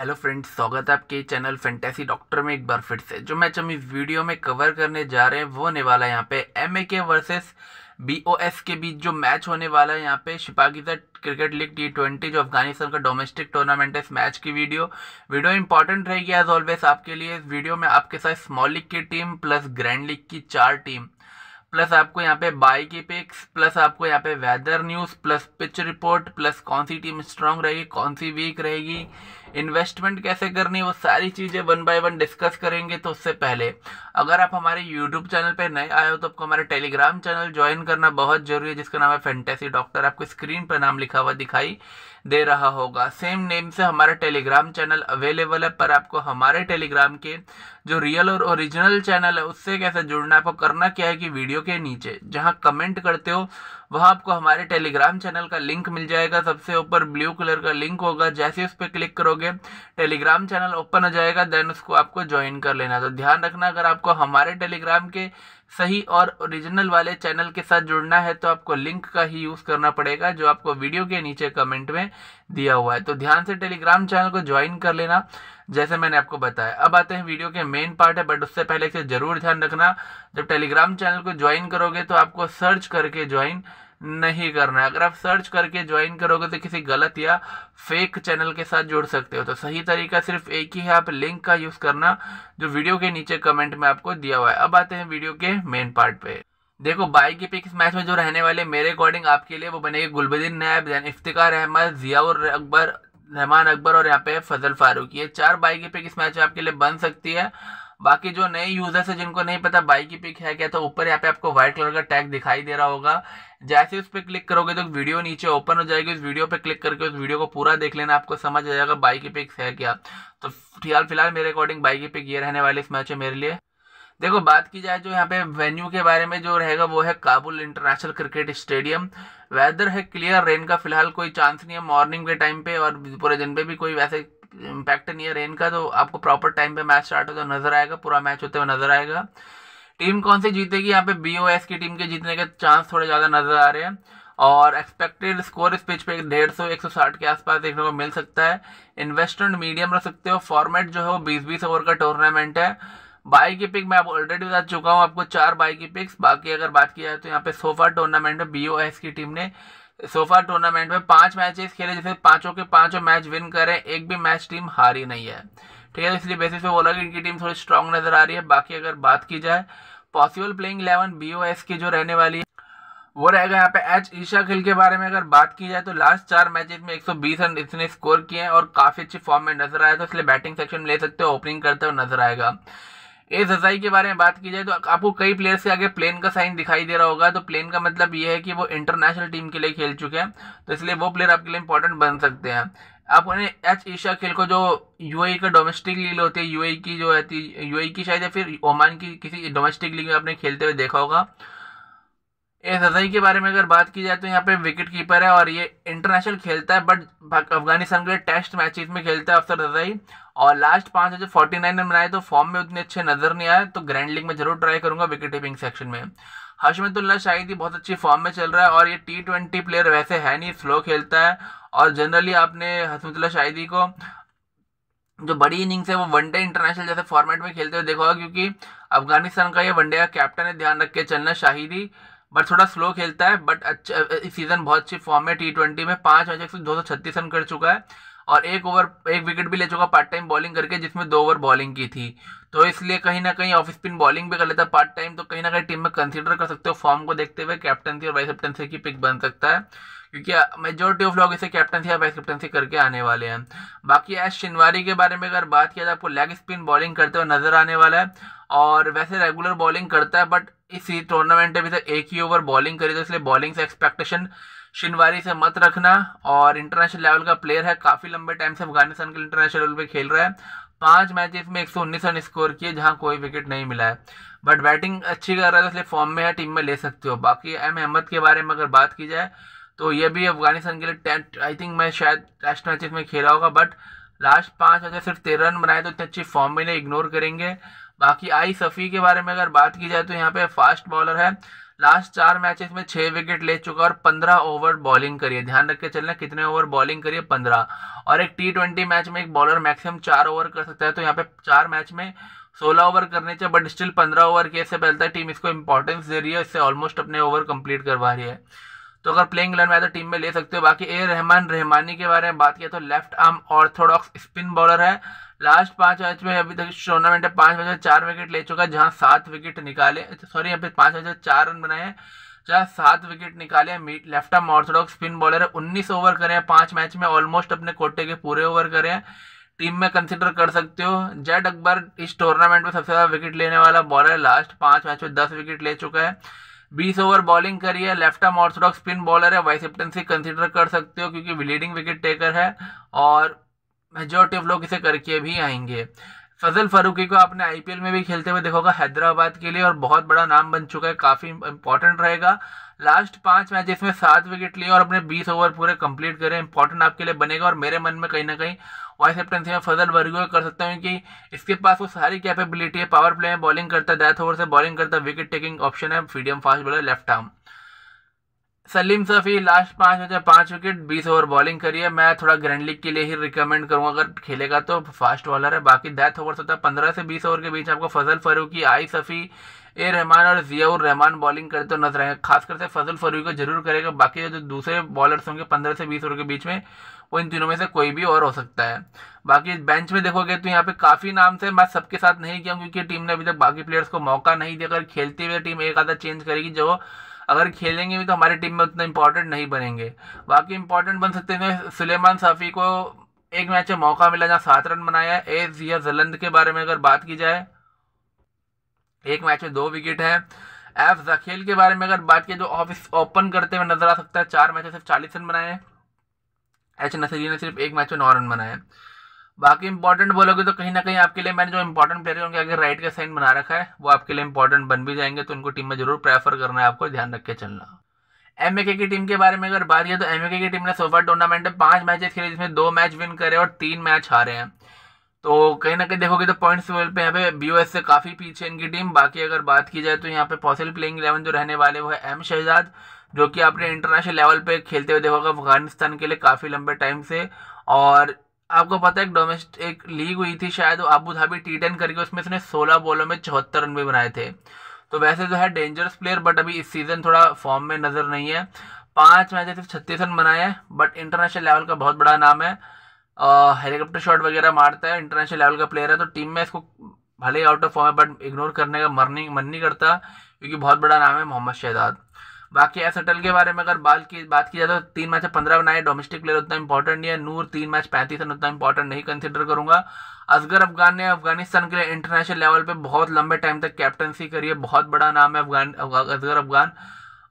hello friends स्वागत है आपके चैनल फेंटेसी डॉक्टर में एक बार फिर से जो मैच हम इस वीडियो में कवर करने जा रहे हैं वो होने वाला है यहाँ पे एम ए के वर्सेस बी ओ एस के बीच जो मैच होने वाला है यहाँ पे Shpageeza cricket league T twenty जो अफगानिस्तान का डोमेस्टिक टूर्नामेंट है इस मैच की वीडियो वीडियो इंपॉर्टेंट रहेगी एज ऑलवेज आपके लिए इस वीडियो में आपके साथ स्मॉल लीग की टीम प्लस ग्रैंड लीग की चार टीम प्लस आपको यहाँ पे बाई की पिक्स प्लस आपको यहाँ पे weather news plus pitch report plus कौन सी टीम स्ट्रांग रहेगी कौन सी वीक रहेगी इन्वेस्टमेंट कैसे करनी वो सारी चीज़ें वन बाय वन डिस्कस करेंगे तो उससे पहले अगर आप हमारे यूट्यूब चैनल पर नए आए हो तो आपको हमारे टेलीग्राम चैनल ज्वाइन करना बहुत जरूरी है जिसका नाम है फैंटेसी डॉक्टर आपको स्क्रीन पर नाम लिखा हुआ दिखाई दे रहा होगा सेम नेम से हमारा टेलीग्राम चैनल अवेलेबल है पर आपको हमारे टेलीग्राम के जो रियल और ओरिजिनल चैनल है उससे कैसे जुड़ना है आपको करना क्या है कि वीडियो के नीचे जहाँ कमेंट करते हो वहाँ आपको हमारे टेलीग्राम चैनल का लिंक मिल जाएगा सबसे ऊपर ब्लू कलर का लिंक होगा जैसे उस पर क्लिक करोगे टेलीग्राम चैनल ओपन हो जाएगा देन उसको आपको ज्वाइन कर लेना तो ध्यान रखना अगर आपको हमारे टेलीग्राम के सही और ओरिजिनल वाले चैनल के साथ जुड़ना है तो आपको लिंक का ही यूज़ करना पड़ेगा जो आपको वीडियो के नीचे कमेंट में दिया हुआ है तो ध्यान से टेलीग्राम चैनल को ज्वाइन कर लेना जैसे मैंने आपको बताया अब आते हैं वीडियो के मेन पार्ट है बट उससे पहले इसे ज़रूर ध्यान रखना जब टेलीग्राम चैनल को ज्वाइन करोगे तो आपको सर्च करके ज्वाइन नहीं करना है अगर आप सर्च करके ज्वाइन करोगे तो किसी गलत या फेक चैनल के साथ जुड़ सकते हो तो सही तरीका सिर्फ एक ही है आप लिंक का यूज़ करना जो वीडियो के नीचे कमेंट में आपको दिया हुआ है अब आते हैं वीडियो के मेन पार्ट पे देखो बाई की पिक इस मैच में जो रहने वाले मेरे अकॉर्डिंग आपके लिए वो बनेगी गुलबदीन नैब इफ्तिकार अहमद जियाउर अकबर रहमान अकबर और यहाँ पे फजल फारूक ये चार बाई की पिक इस मैच में आपके लिए बन सकती है बाकी जो नए यूजर्स है जिनको नहीं पता बाई की पिक है क्या तो ऊपर यहाँ पे आपको व्हाइट कलर का टैग दिखाई दे रहा होगा जैसे उस पर क्लिक करोगे तो वीडियो नीचे ओपन हो जाएगी उस वीडियो पे क्लिक करके उस वीडियो को पूरा देख लेना आपको समझ आ जाएगा बाई की पिक्स है क्या तो फिलहाल फिलहाल मेरे अकॉर्डिंग बाई की पिक ये रहने वाली इस मैच है मेरे लिए देखो बात की जाए जो यहाँ पे वेन्यू के बारे में जो रहेगा वो है Kabul international cricket stadium weather है क्लियर रेन का फिलहाल कोई चांस नहीं है मॉर्निंग के टाइम पे और पूरे दिन पे भी कोई वैसे इम्पैक्ट है रेन का तो आपको प्रॉपर टाइम पे मैच स्टार्ट होता नजर आएगा पूरा मैच होते हुए नजर आएगा टीम कौन सी जीतेगी यहाँ पे बी की टीम के जीतने के चांस थोड़े ज़्यादा नजर आ रहे हैं और एक्सपेक्टेड स्कोर इस पिच पे डेढ़ सौ एक सौ साठ के आसपास देखने को मिल सकता है इन्वेस्टमेंट मीडियम रख सकते हो फॉर्मेट जो है वो बीस बीस ओवर का टूर्नामेंट है बाई की पिक मैं आप ऑलरेडी बता चुका हूँ आपको चार बाई की पिक्स बाकी अगर बात की जाए तो यहाँ पे सोफा टूर्नामेंट में बी की टीम ने सोफा टूर्नामेंट में पांच मैचेस खेले जैसे पांचों के पांचों मैच विन करें एक भी मैच टीम हारी नहीं है ठीक है तो इसलिए बेसिस पे बोला कि इनकी टीम थोड़ी स्ट्रांग नजर आ रही है बाकी अगर बात की जाए पॉसिबल प्लेइंग इलेवन बी की जो रहने वाली है वो रहेगा यहाँ पे एच ईशा खिल के बारे में अगर बात की जाए तो लास्ट चार मैचेस में 120 रन इसने स्कोर किए हैं और काफ़ी अच्छी फॉर्म में नजर आया था तो इसलिए बैटिंग सेक्शन में ले सकते हो ओपनिंग करते हुए नजर आएगा एस एस आई के बारे में बात की जाए तो आपको कई प्लेयर्स के आगे प्लेन का साइन दिखाई दे रहा होगा तो प्लेन का मतलब ये है कि वो इंटरनेशनल टीम के लिए खेल चुके हैं तो इसलिए वो प्लेयर आपके लिए इंपॉर्टेंट बन सकते हैं आप उन्हें एच ईशा खेल को जो यू e का डोमेस्टिक लीग होती है यू e की जो रहती है यू e की शायद या फिर ओमान की किसी डोमेस्टिक लीग में आपने खेलते हुए देखा होगा एस हजई के बारे में अगर बात की जाए तो यहाँ पे विकेट कीपर है और ये इंटरनेशनल खेलता है बट अफगानिस्तान के टेस्ट मैचेस में खेलता है अफसर रजाई और लास्ट पाँच हजार फोर्टी नाइन रन बनाए तो फॉर्म में उतने अच्छे नजर नहीं आए तो ग्रैंड लीग में जरूर ट्राई करूंगा विकेट कीपिंग सेक्शन में हशमतुल्ला शाहिदी बहुत अच्छी फॉर्म में चल रहा है और ये टी ट्वेंटी प्लेयर वैसे है नहीं स्लो खेलता है और जनरली आपने हसमतुल्ला शाहिदी को जो बड़ी इनिंग्स है वो वनडे इंटरनेशनल जैसे फॉर्मेट में खेलते हुए देखा होगा क्योंकि अफगानिस्तान का ये वनडे का कैप्टन है ध्यान रख के चलना शाहिदी बट थोड़ा स्लो खेलता है बट अच्छा सीजन बहुत अच्छी फॉर्म है टी ट्वेंटी में पाँच मैच तो दो सौ छत्तीस रन कर चुका है और एक ओवर एक विकेट भी ले चुका पार्ट टाइम बॉलिंग करके जिसमें दो ओवर बॉलिंग की थी तो इसलिए कहीं ना कहीं ऑफ स्पिन बॉलिंग भी कर लेता पार्ट टाइम तो कहीं ना कहीं टीम में कंसिडर कर सकते हो फॉर्म को देखते हुए कैप्टनसी और वाइस कैप्टनसी की पिक बन सकता है क्योंकि मेजोरिटी ऑफ लोग इसे कैप्टनसी या वाइस कैप्टनसी करके आने वाले हैं बाकी एस शिनवारी के बारे में अगर बात किया जाए आपको लेग स्पिन बॉलिंग करते हुए नजर आने वाला है और वैसे रेगुलर बॉलिंग करता है बट इसी टूर्नामेंट में अभी तक तो एक ही ओवर बॉलिंग करी तो इसलिए बॉलिंग से एक्सपेक्टेशन शिनवारी से मत रखना और इंटरनेशनल लेवल का प्लेयर है काफ़ी लंबे टाइम से अफगानिस्तान के इंटरनेशनल लेवल पे खेल रहा है पांच मैच में उन्नीस रन स्कोर किए जहां कोई विकेट नहीं मिला है बट बैटिंग अच्छी कर रहा है तो इसलिए फॉर्म में है टीम में ले सकते हो बाकी एम अहमद के बारे में अगर बात की जाए तो ये भी अफगानिस्तान के लिए आई थिंक मैं शायद टेस्ट मैचेस में खेला होगा बट लास्ट पाँच मैचेस सिर्फ तेरह रन बनाए तो इतनी अच्छी फॉर्म में नहीं इग्नोर करेंगे बाकी आई सफ़ी के बारे में अगर बात की जाए तो यहाँ पे फास्ट बॉलर है लास्ट चार मैचेस में छः विकेट ले चुका और पंद्रह ओवर बॉलिंग करिए ध्यान रख के चलना कितने ओवर बॉलिंग करिए पंद्रह और एक टी ट्वेंटी मैच में एक बॉलर मैक्सिमम चार ओवर कर सकता है तो यहाँ पे चार मैच में सोलह ओवर करने चाहिए बट स्टिल पंद्रह ओवर के से पहलता है टीम इसको इंपॉर्टेंस दे रही है इससे ऑलमोस्ट अपने ओवर कंप्लीट करवा रही है तो अगर प्लेइंग इलेवन में तो टीम में ले सकते हो बाकी ए रहमान रहमानी के बारे में बात किया तो left arm orthodox spin bowler है लास्ट पांच मैच में अभी तक टूर्नामेंट में पांच मैच में चार विकेट ले चुका है जहां सात विकेट निकाले सॉरी यहाँ पे पांच मैच में चार रन बनाए हैं जहाँ सात विकेट निकाले मीट left arm orthodox spin bowler है उन्नीस ओवर करे हैं पांच मैच में ऑलमोस्ट अपने कोटे के पूरे ओवर करे हैं टीम में कंसिडर कर सकते हो जेड अकबर इस टूर्नामेंट में सबसे ज़्यादा विकेट लेने वाला बॉलर है लास्ट पांच मैच में दस विकेट ले चुका है बीस ओवर बॉलिंग करी है left arm orthodox spin bowler है वाइस कैप्टनसी कंसिडर कर सकते हो क्योंकि लीडिंग विकेट टेकर है और मेजोरिटी ऑफ लोग इसे करके भी आएंगे फजल फारूकी को आपने आईपीएल में भी खेलते हुए देखोगा हैदराबाद के लिए और बहुत बड़ा नाम बन चुका है काफ़ी इंपॉर्टेंट रहेगा लास्ट पांच मैच में सात विकेट लिए और अपने बीस ओवर पूरे कंप्लीट करें इंपॉर्टेंट आपके लिए बनेगा और मेरे मन में कहीं ना कहीं वाइस कैप्टनसी में फजल वर्गी को कर सकता हूँ कि इसके पास वो सारी कैपेबिलिटी है पावर प्ले में बॉलिंग करता है डेथ ओवर से बॉलिंग करता है विकेट टेकिंग ऑप्शन है medium fast bowler left arm Saleem Safi last पाँच बजे पाँच विकेट बीस ओवर बॉलिंग करी है मैं थोड़ा ग्रैंड लीग के लिए ही रिकमेंड करूँगा अगर खेलेगा तो फास्ट बॉलर है बाकी डेथ ओवर होता है पंद्रह से बीस ओवर के बीच आपको फजल फरूकी आई सफ़ी ए रहमान और जियाउर रहमान बॉलिंग करते तो नजर आएंगे खासकर से फजल फरूकी को जरूर करेगा बाकी जो दूसरे बॉलर्स होंगे पंद्रह से बीस ओवर के बीच में वो इन तीनों में से कोई भी और हो सकता है बाकी बेंच में देखोगे तो यहाँ पे काफ़ी नाम से मैं सबके साथ नहीं किया क्योंकि टीम ने अभी तक बाकी प्लेयर्स को मौका नहीं दिया अगर खेलते हुए टीम एक आधा चेंज करेगी जो अगर खेलेंगे भी तो हमारी टीम में उतना इम्पोर्टेंट नहीं बनेंगे बाकी इम्पोर्टेंट बन सकते हैं सुलेमान साफ़ी को एक मैच में मौका मिला जहाँ सात रन बनाया ए जिया जलंद के बारे में अगर बात की जाए एक मैच में दो विकेट है एफ जखेल के बारे में अगर बात की जो ऑफिस ओपन करते हुए नजर आ सकता है चार मैच में सिर्फ चालीस रन बनाए एच नसरी ने सिर्फ एक मैच में नौ रन बनाए बाकी इंपॉर्टेंट बोलोगे तो कहीं ना कहीं आपके लिए मैंने जो इंपॉर्टेंट प्लेयर होंगे उनके राइट का साइन बना रखा है वो आपके लिए इंपॉर्टेंट बन भी जाएंगे तो उनको टीम में जरूर प्रेफर करना है आपको ध्यान रख के चलना एम की टीम के बारे में अगर बात तो की तो एम की टीम ने सोफा टूर्नामेंट में पांच मैचेस खेले जिसमें दो मैच विन करे और तीन मैच हारे हैं तो कहीं ना कहीं देखोगे तो पॉइंट्स लेवल पे यहाँ पे बी से काफ़ी पीछे इनकी टीम बाकी अगर बात की जाए तो यहाँ पे पॉसिबल प्लेइंग इलेवन जो रहने वाले वो है एम शहजाद जो कि आपने इंटरनेशनल लेवल पे खेलते हुए देखोगे अफगानिस्तान के लिए काफ़ी लंबे टाइम से और आपको पता है एक डोमेस्टिक लीग हुई थी शायद अबू धाबी टी टेन करके उसमें इसने सोलह बॉलों में चौहत्तर रन भी बनाए थे तो वैसे जो तो है डेंजरस प्लेयर बट अभी इस सीज़न थोड़ा फॉर्म में नज़र नहीं है पाँच मैच सिर्फ छत्तीस रन बनाए हैं बट इंटरनेशनल लेवल का बहुत बड़ा नाम है हेलीकॉप्टर शॉट वगैरह मारता है इंटरनेशनल लेवल का प्लेयर है तो टीम में इसको भले ही आउट ऑफ फॉर्म है बट इग्नोर करने का मर नहीं मन नहीं करता क्योंकि बहुत बड़ा नाम है मोहम्मद शहजाद बाकी एस अटल के बारे में अगर बाल की बात की जाए तो तीन मैच पंद्रह बनाए डोमेस्टिक प्लेयर उतना इंपॉर्टेंट नहीं है नूर तीन मैच पैंतीस रन उतना इंपॉर्टेंट नहीं कंसिडर करूंगा असगर अफगान ने अफगानिस्तान के लिए इंटरनेशनल लेवल पर बहुत लंबे टाइम तक कैप्टनसी करी है बहुत बड़ा नाम है अफगान असगर अफगान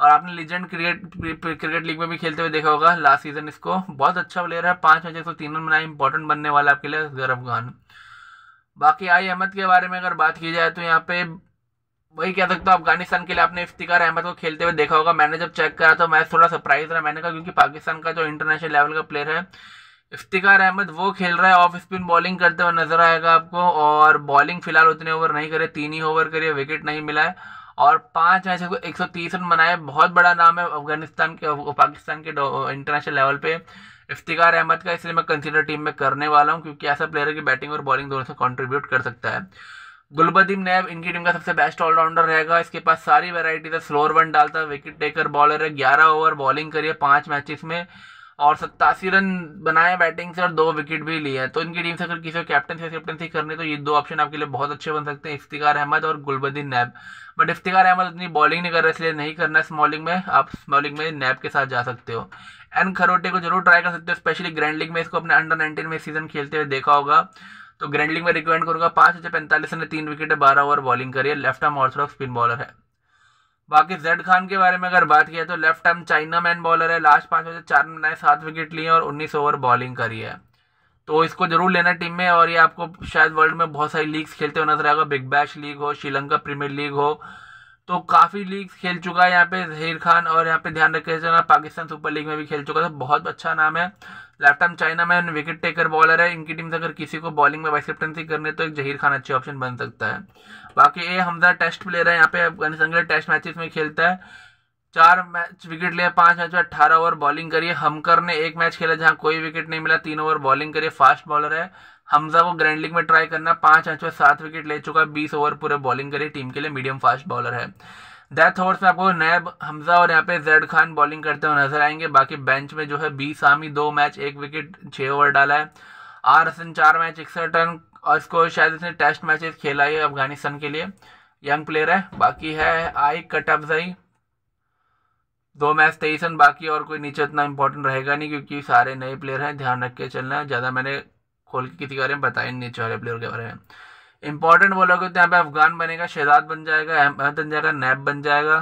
और आपने लीजेंड क्रिकेट क्रिकेट लीग में भी खेलते हुए देखा होगा लास्ट सीजन इसको बहुत अच्छा प्लेयर है पाँच मैच एक सौ तीन रन बनाए इंपॉर्टेंट बनने वाला आपके लिए असगर अफगान बाकी आई अहमद के बारे में अगर बात की जाए तो यहाँ पे वही कह सकता हूँ अफगानिस्तान के लिए आपने इफ्तिकार अहमद को खेलते हुए देखा होगा मैंने जब चेक करा तो मैच थोड़ा सरप्राइज रहा मैंने कहा क्योंकि पाकिस्तान का जो इंटरनेशनल लेवल का प्लेयर है इफ्तिकार अहमद वो खेल रहा है ऑफ स्पिन बॉलिंग करते हुए नजर आएगा आपको और बॉलिंग फिलहाल उतने ओवर नहीं करे तीन ही ओवर करिए विकेट नहीं मिला है और पाँच मैच को एक सौ तीस रन बनाए बहुत बड़ा नाम है अफगानिस्तान के पाकिस्तान के इंटरनेशनल लेवल पे इफ्तिकार अहमद का इसलिए मैं कंसिडर टीम में करने वाला हूँ क्योंकि ऐसा प्लेयर की बैटिंग और बॉलिंग दोनों से कॉन्ट्रीब्यूट कर सकता है गुलबदीम नैब इनकी टीम का सबसे बेस्ट ऑलराउंडर रहेगा इसके पास सारी वेराइटीज है स्लोर वन डालता है विकेट टेकर बॉलर है ग्यारह ओवर बॉलिंग करिए पाँच मैचेस में और सत्तासी रन बनाए बैटिंग से और दो विकेट भी लिए हैं तो इनकी टीम से अगर किसी को कैप्टन से कैप्टनसी करनी तो ये दो ऑप्शन आपके लिए बहुत अच्छे बन सकते हैं इफ्तिकार अहमद और गुलबदीन नैब बट इफ्तिकार अहमद इतनी बॉलिंग नहीं कर रहा इसलिए नहीं करना स्मॉलिंग में आप स्मॉलिंग में नैब के साथ जा सकते हो एन खरोटे को जरूर ट्राई कर सकते हो स्पेशली ग्रैंड लीग में इसको अपने अंडर नाइनटीन में सीजन खेलते हुए देखा होगा तो ग्रैंडलिंग में रिकमेंड करूंगा पाँच हजार पैंतालीस ने तीन विकेट बारह ओवर बॉलिंग करी है left arm orthodox spin bowler है बाकी जेड खान के बारे में अगर बात किया तो left arm chinaman bowler है लास्ट पाँच बजे चार नए सात विकेट लिए और उन्नीस ओवर बॉलिंग करी है तो इसको जरूर लेना टीम में और ये आपको शायद वर्ल्ड में बहुत सारी लीग्स खेलते हुए नजर आएगा बिग बैश लीग हो श्रीलंका प्रीमियर लीग हो तो काफ़ी लीग खेल चुका है यहाँ पे जहीर खान और यहाँ पे ध्यान रखे जाना पाकिस्तान सुपर लीग में भी खेल चुका था बहुत अच्छा नाम है लेफ्ट टाइम चाइना में विकेट टेकर बॉलर है इनकी टीम से अगर किसी को बॉलिंग में वाइस कैप्टनसी करने तो एक जहीर खान अच्छे ऑप्शन बन सकता है बाकी ए हमदा टेस्ट प्लेयर है यहाँ पे अफगानिस्तान के टेस्ट मैचेस में खेलता है चार मैच विकेट लिया पांच मैच में अट्ठारह ओवर बॉलिंग करिए हमकर ने एक मैच खेला जहां कोई विकेट नहीं मिला तीन ओवर बॉलिंग करिए फास्ट बॉलर है हमजा को ग्रैंड लीग में ट्राई करना पांच आँच में सात विकेट ले चुका है बीस ओवर पूरे बॉलिंग करी टीम के लिए मीडियम फास्ट बॉलर है डेथ ओवर में आपको नैब हमजा और यहाँ पे जैड खान बॉलिंग करते हुए नजर आएंगे बाकी बेंच में जो है बी सामी दो मैच एक विकेट छः ओवर डाला है आर हसन चार मैच इकसठ रन और इसको शायद इसने टेस्ट मैचेस खेला है अफगानिस्तान के लिए यंग प्लेयर है बाकी है आई कट अफजाई दो मैच तेईस रन बाकी और कोई नीचे इतना इंपॉर्टेंट रहेगा नहीं क्योंकि सारे नए प्लेयर हैं ध्यान रख के चलना ज़्यादा मैंने खोल के किसी के बारे में बताया नहीं चाहिए वाले प्लेयर के बारे में इंपॉर्टेंट बोलोगे तो यहाँ पे अफगान बनेगा शहजाद बन जाएगा अहमद बन जाएगा नैब बन जाएगा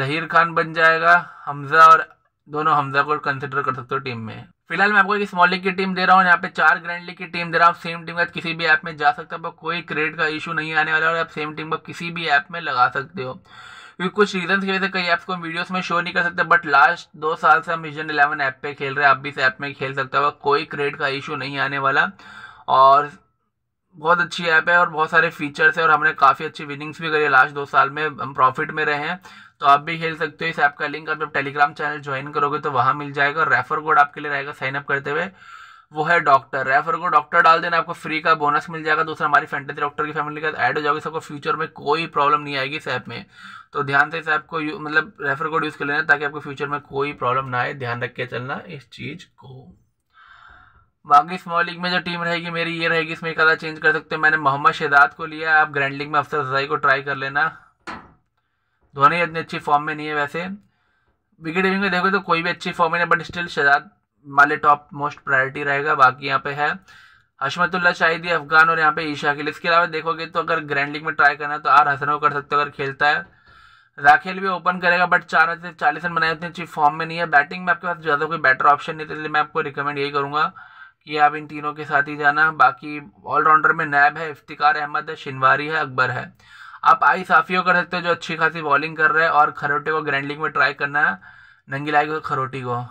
जहीर खान बन जाएगा हमजा और दोनों हमजा को कंसिडर कर सकते हो टीम में फिलहाल मैं आपको एक स्मॉल लीग की टीम दे रहा हूँ यहाँ पे चार ग्रैंड लीग की टीम दे रहा हूँ सेम टीम का किसी भी ऐप में जा सकते हो कोई क्रेडिट का इशू नहीं आने वाला और आप सेम टीम को किसी भी ऐप में लगा सकते हो क्योंकि कुछ रीजन की वजह से कई ऐप्स को वीडियोस में शो नहीं कर सकते बट लास्ट दो साल से हम विजन इलेवन ऐप पे खेल रहे हैं आप भी इस ऐप में खेल सकते हो कोई क्रेडिट का इशू नहीं आने वाला और बहुत अच्छी ऐप है और बहुत सारे फीचर्स है और हमने काफ़ी अच्छी विनिंग्स भी करी है लास्ट दो साल में हम प्रॉफिट में रहे हैं तो आप भी खेल सकते हो इस ऐप का लिंक आप जब टेलीग्राम चैनल ज्वाइन करोगे तो वहाँ मिल जाएगा रेफर कोड आपके लिए रहेगा साइनअप करते हुए वो है डॉक्टर रेफर को डॉक्टर डाल देना आपको फ्री का बोनस मिल जाएगा दूसरा हमारी फैंटेसी डॉक्टर की फैमिली का ऐड हो जाओगे सबको फ्यूचर में कोई प्रॉब्लम नहीं आएगी इस ऐप में तो ध्यान से इस ऐप को मतलब रेफर कोड यूज़ कर लेना ताकि आपको फ्यूचर में कोई प्रॉब्लम ना आए ध्यान रख के चलना इस चीज़ को बाकी स्मॉल लीग में जो टीम रहेगी मेरी ये रहेगी इसमें एक आधा चेंज कर सकते हैं मैंने मोहम्मद शहजाद को लिया आप ग्रैंड लीग में अफसर रजाई को ट्राई कर लेना धोनी इतनी अच्छी फॉर्म में नहीं है वैसे विकेट टेकिंग में देखो तो कोई भी अच्छी फॉर्म में नहीं बट स्टिल शहजाद माले टॉप मोस्ट प्रायोरिटी रहेगा बाकी यहाँ पे है हशमतुल्ला शाहिदी अफगान और यहाँ पे ईशा के लिए इसके अलावा देखोगे तो अगर ग्रैंड लीग में ट्राई करना है तो आर हसनों कर सकते हो अगर खेलता है राखेल भी ओपन करेगा बट चार में से चालीस रन बनाए उतनी अच्छी फॉर्म में नहीं है बैटिंग में आपके पास ज़्यादा कोई बेटर ऑप्शन नहीं था इसलिए मैं आपको रिकमेंड यही करूँगा कि आप इन तीनों के साथ ही जाना बाकी ऑलराउंडर में नैब है इफ्तिकार अहमद है शिनवारी है अकबर है आप आई साफियो कर सकते हो जो अच्छी खासी बॉलिंग कर रहे हैं और खरोटे को ग्रैंड लीग में ट्राई करना है नंगी लाई तो खरोटी को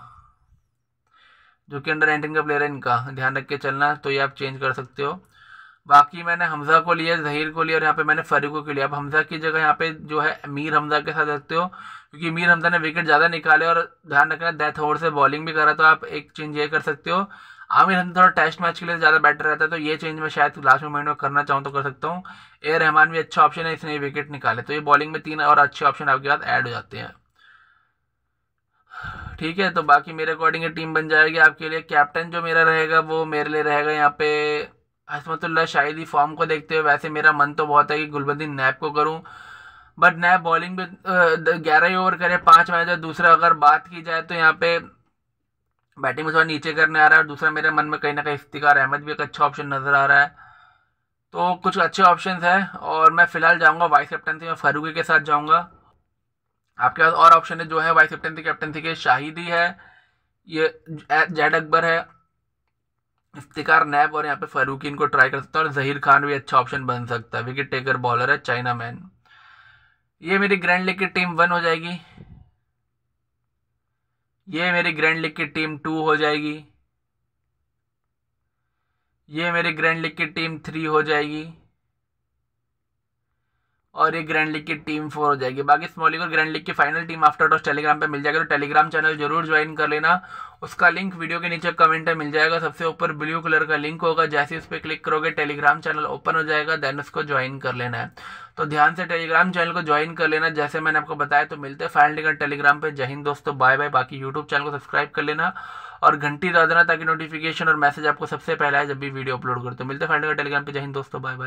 जो कि अंडर नाइनटीन का प्लेयर है इनका ध्यान रख के चलना तो ये आप चेंज कर सकते हो बाकी मैंने हमजा को लिया जहीर को लिया और यहाँ पे मैंने फरीको को लिया अब हमजा की जगह यहाँ पे जो है मीर हमजा के साथ रखते हो क्योंकि मीर हमजा ने विकेट ज़्यादा निकाले और ध्यान रखना डेथ ओवर से बॉलिंग भी करा तो आप एक चेंज ये कर सकते हो आमिर हमजा थोड़ा टेस्ट मैच के लिए ज़्यादा बेटर रहता है तो ये चेंज मैं शायद लास्ट मोमेंट में करना चाहूँ तो कर सकता हूँ ए रहमान भी अच्छा ऑप्शन है इसने विकेट निकाले तो ये बॉलिंग में तीन और अच्छे ऑप्शन आपके बाद ऐड हो जाते हैं ठीक है तो बाकी मेरे अकॉर्डिंग टीम बन जाएगी आपके लिए कैप्टन जो मेरा रहेगा वो मेरे लिए रहेगा यहाँ पे हसमतुल्ला शाहिद ही फॉर्म को देखते हुए वैसे मेरा मन तो बहुत है कि गुलबद्दीन नैब को करूँ बट नैब बॉलिंग भी ग्यारह ही ओवर करे पाँच मैच है दूसरा अगर बात की जाए तो यहाँ पे बैटिंग में थोड़ा नीचे करने आ रहा है और दूसरा मेरे मन में कहीं ना कहीं इफ्तिकार अहमद भी एक अच्छा ऑप्शन नज़र आ रहा है तो कुछ अच्छे ऑप्शन है और मैं फ़िलहाल जाऊँगा वाइस कैप्टन से मैं फारूकी के साथ जाऊँगा आपके पास और ऑप्शन है जो है वाइस कैप्टन थे कैप्टन थे के शाहिदी है ये जैड अकबर है इफ्तिकार नैब और यहाँ पे फारूकी इनको ट्राई कर सकता है और जहीर खान भी अच्छा ऑप्शन बन सकता है विकेट टेकर बॉलर है चाइना मैन ये मेरी ग्रैंड लीग की टीम वन हो जाएगी ये मेरी ग्रैंड लीग की टीम टू हो जाएगी ये मेरी ग्रैंड लीग की टीम थ्री हो जाएगी और ये ग्रैंड लीग की टीम फोर हो जाएगी बाकी स्मॉल लीग और ग्रैंड लीग की final team after toss Telegram पे मिल जाएगा तो टेलीग्राम चैनल जरूर ज्वाइन कर लेना उसका लिंक वीडियो के नीचे कमेंट में मिल जाएगा सबसे ऊपर ब्लू कलर का लिंक होगा जैसे उस पर क्लिक करोगे टेलीग्राम चैनल ओपन हो जाएगा देन उसको ज्वाइन कर लेना है तो ध्यान से टेलीग्राम चैनल को ज्वाइन कर लेना जैसे मैंने आपको बताया तो मिलते हैं फाइनल टिकट टेलीग्राम पर जय हिंद दोस्तों बाय बाय बाकी यूट्यूब चैनल को सब्सक्राइब कर लेना और घंटी दबा देना ताकि नोटिफिकेशन और मैसेज आपको सबसे पहले जब भी वीडियो अपलोड करते मिलते फाइनल टेलीग्राम पर जय हिंद दोस्तों बाय बाय